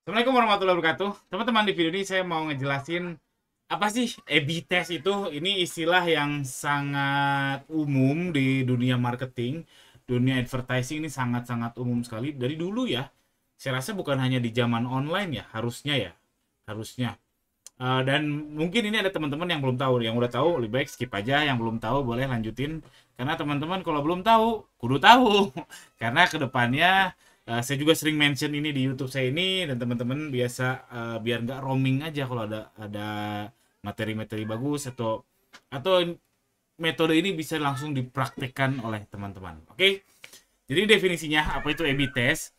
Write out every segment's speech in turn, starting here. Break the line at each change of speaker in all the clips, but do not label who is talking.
Assalamualaikum warahmatullahi wabarakatuh. Teman-teman di video ini saya mau ngejelasin apa sih A/B test itu? Ini istilah yang sangat umum di dunia marketing, dunia advertising ini sangat-sangat umum sekali dari dulu ya. Saya rasa bukan hanya di zaman online ya, harusnya ya, harusnya. Uh, dan mungkin ini ada teman-teman yang belum tahu, yang udah tahu lebih baik skip aja, yang belum tahu boleh lanjutin karena teman-teman kalau belum tahu kudu tahu karena kedepannya uh, saya juga sering mention ini di YouTube saya ini dan teman-teman biasa uh, biar nggak roaming aja kalau ada ada materi-materi bagus atau atau metode ini bisa langsung dipraktekkan oleh teman-teman. Oke. Okay? Jadi definisinya apa itu A/B test?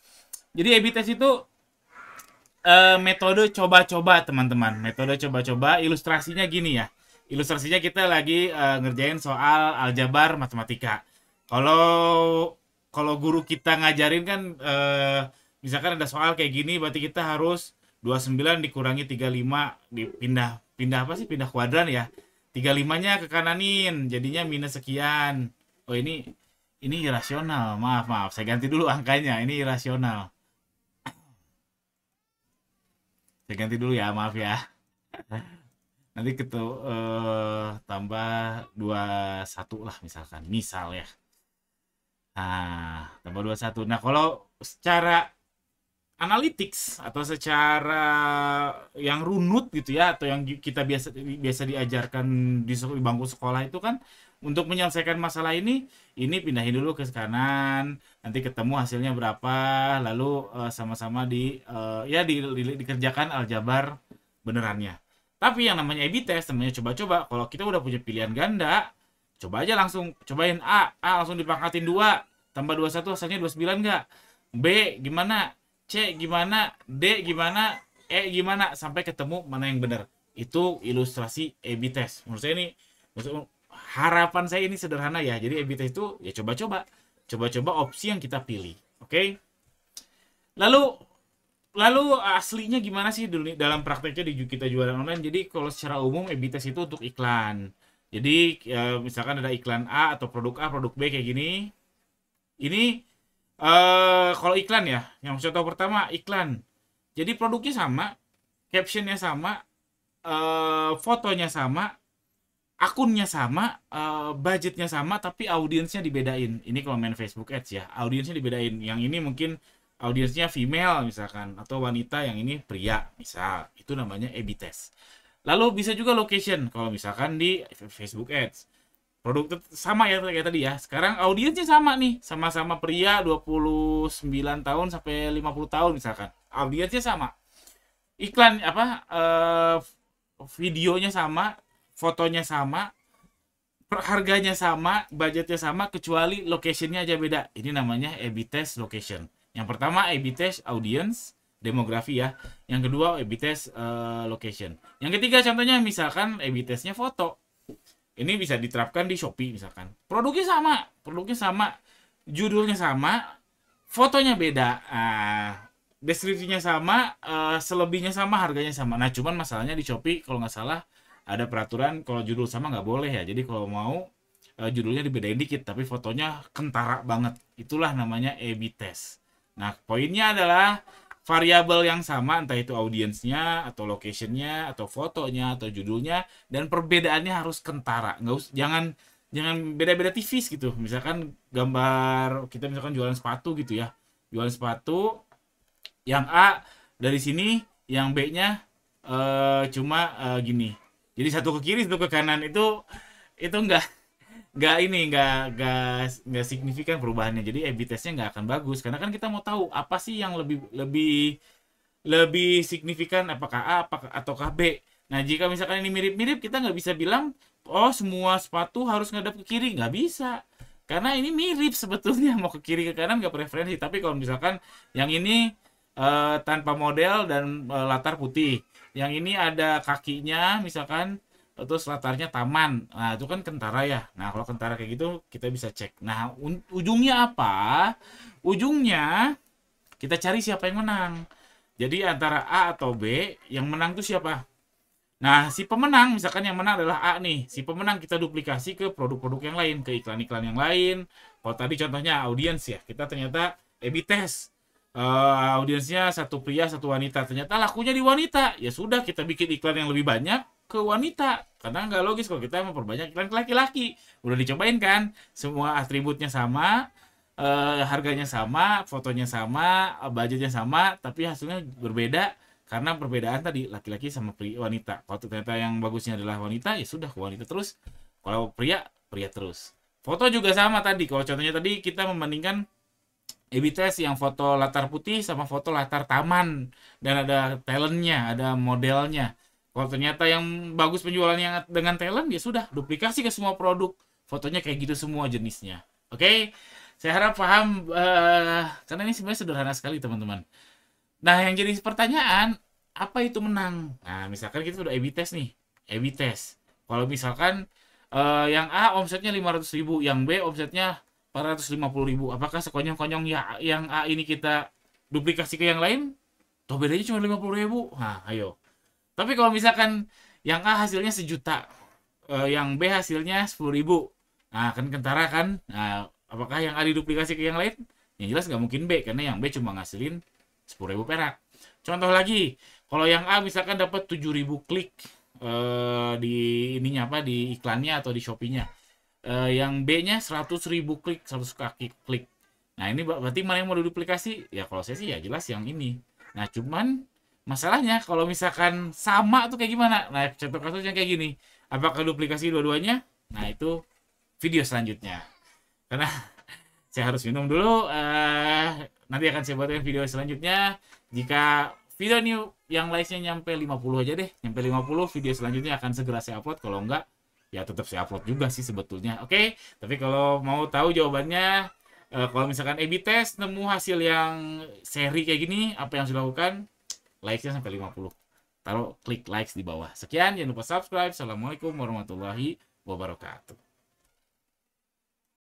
Jadi A/B test itu uh, metode coba-coba teman-teman. Metode coba-coba ilustrasinya gini ya. Ilustrasinya kita lagi uh, ngerjain soal aljabar matematika. Kalau kalau guru kita ngajarin kan eh, misalkan ada soal kayak gini berarti kita harus 29 dikurangi 35 dipindah pindah apa sih pindah kuadran ya 35-nya ke kananin jadinya minus sekian oh ini ini irasional maaf maaf saya ganti dulu angkanya ini irasional saya ganti dulu ya maaf ya nanti ketuk uh, eh, tambah 21 lah misalkan misal ya Nah, tambah 21. Nah, kalau secara analytics atau secara yang runut gitu ya atau yang kita biasa biasa diajarkan di, di bangku sekolah itu kan untuk menyelesaikan masalah ini ini pindahin dulu ke kanan nanti ketemu hasilnya berapa lalu eh, sama-sama uh, di uh, ya di, di, dikerjakan aljabar benerannya tapi yang namanya A/B test namanya coba-coba kalau kita udah punya pilihan ganda coba aja langsung cobain A A langsung dipangkatin 2 tambah 21 hasilnya 29 enggak B gimana C gimana D gimana E gimana sampai ketemu mana yang benar itu ilustrasi A/B test menurut saya ini harapan saya ini sederhana ya jadi A/B test itu ya coba-coba coba-coba opsi yang kita pilih oke okay? lalu lalu aslinya gimana sih dalam prakteknya di kita jualan online jadi kalau secara umum a test itu untuk iklan jadi ya, misalkan ada iklan A atau produk A, produk B kayak gini. Ini uh, kalau iklan ya, yang contoh pertama iklan. Jadi produknya sama, captionnya sama, uh, fotonya sama, akunnya sama, uh, budgetnya sama, tapi audiensnya dibedain. Ini kalau main Facebook Ads ya, audiensnya dibedain. Yang ini mungkin audiensnya female misalkan atau wanita, yang ini pria misal. Itu namanya A/B test Lalu bisa juga location kalau misalkan di Facebook Ads. Produk sama ya kayak tadi ya. Sekarang audiensnya sama nih, sama-sama pria 29 tahun sampai 50 tahun misalkan. Audiensnya sama. Iklan apa eh, videonya sama, fotonya sama, harganya sama, budgetnya sama kecuali locationnya aja beda. Ini namanya A/B test location. Yang pertama A/B test audience, demografi ya. Yang kedua a test uh, location. Yang ketiga contohnya misalkan a testnya foto. Ini bisa diterapkan di Shopee misalkan. Produknya sama, produknya sama, judulnya sama, fotonya beda, uh, deskripsinya sama, uh, selebihnya sama, harganya sama. Nah cuman masalahnya di Shopee kalau nggak salah ada peraturan kalau judul sama nggak boleh ya. Jadi kalau mau uh, judulnya dibedain dikit tapi fotonya kentara banget. Itulah namanya A/B test. Nah poinnya adalah variabel yang sama entah itu audiensnya atau locationnya atau fotonya atau judulnya dan perbedaannya harus kentara nggak usah jangan jangan beda-beda tipis gitu misalkan gambar kita misalkan jualan sepatu gitu ya jualan sepatu yang A dari sini yang B-nya uh, cuma uh, gini jadi satu ke kiri satu ke kanan itu itu enggak nggak ini nggak nggak nggak signifikan perubahannya jadi EBIT testnya nggak akan bagus karena kan kita mau tahu apa sih yang lebih lebih lebih signifikan apakah A apakah, ataukah B nah jika misalkan ini mirip-mirip kita nggak bisa bilang oh semua sepatu harus ngadap ke kiri nggak bisa karena ini mirip sebetulnya mau ke kiri ke kanan nggak preferensi tapi kalau misalkan yang ini uh, tanpa model dan uh, latar putih yang ini ada kakinya misalkan terus latarnya taman nah itu kan kentara ya nah kalau kentara kayak gitu kita bisa cek nah ujungnya apa ujungnya kita cari siapa yang menang jadi antara A atau B yang menang itu siapa nah si pemenang misalkan yang menang adalah A nih si pemenang kita duplikasi ke produk-produk yang lain ke iklan-iklan yang lain kalau tadi contohnya audiens ya kita ternyata A/B test uh, eh, audiensnya satu pria satu wanita ternyata lakunya di wanita ya sudah kita bikin iklan yang lebih banyak ke wanita karena nggak logis kalau kita memperbanyak iklan ke laki-laki udah dicobain kan semua atributnya sama eh, harganya sama fotonya sama budgetnya sama tapi hasilnya berbeda karena perbedaan tadi laki-laki sama pria wanita kalau ternyata yang bagusnya adalah wanita ya sudah ke wanita terus kalau pria pria terus foto juga sama tadi kalau contohnya tadi kita membandingkan A/B e yang foto latar putih sama foto latar taman dan ada talentnya ada modelnya kalau ternyata yang bagus penjualannya dengan talent, ya sudah, duplikasi ke semua produk. Fotonya kayak gitu semua jenisnya. Oke, okay? saya harap paham, uh, karena ini sebenarnya sederhana sekali teman-teman. Nah, yang jadi pertanyaan, apa itu menang? Nah, misalkan kita udah A-B test nih, A-B test. Kalau misalkan uh, yang A omsetnya 500 ribu, yang B omsetnya 450 ribu. Apakah sekonyong-konyong ya yang A ini kita duplikasi ke yang lain? Toh bedanya cuma 50 ribu. Nah, ayo tapi kalau misalkan yang A hasilnya sejuta, eh, yang B hasilnya sepuluh ribu, nah kan kentara kan? Nah, apakah yang A diduplikasi ke yang lain? Yang jelas nggak mungkin B karena yang B cuma ngasilin sepuluh ribu perak. Contoh lagi, kalau yang A misalkan dapat tujuh ribu klik eh, di ininya apa di iklannya atau di Shopee-nya. Eh, yang B-nya seratus ribu klik, seratus kaki klik. Nah ini berarti mana yang mau diduplikasi? Ya kalau saya sih ya jelas yang ini. Nah cuman Masalahnya kalau misalkan sama tuh kayak gimana? Nah, contoh kasusnya kayak gini. Apakah duplikasi dua-duanya? Nah, itu video selanjutnya. Karena saya harus minum dulu. Uh, nanti akan saya buatkan video selanjutnya. Jika video new yang lainnya nya nyampe 50 aja deh. Nyampe 50, video selanjutnya akan segera saya upload. Kalau enggak, ya tetap saya upload juga sih sebetulnya. Oke, okay? tapi kalau mau tahu jawabannya, uh, kalau misalkan a test, nemu hasil yang seri kayak gini, apa yang sudah lakukan, likesnya sampai 50 taruh klik likes di bawah sekian jangan lupa subscribe assalamualaikum warahmatullahi wabarakatuh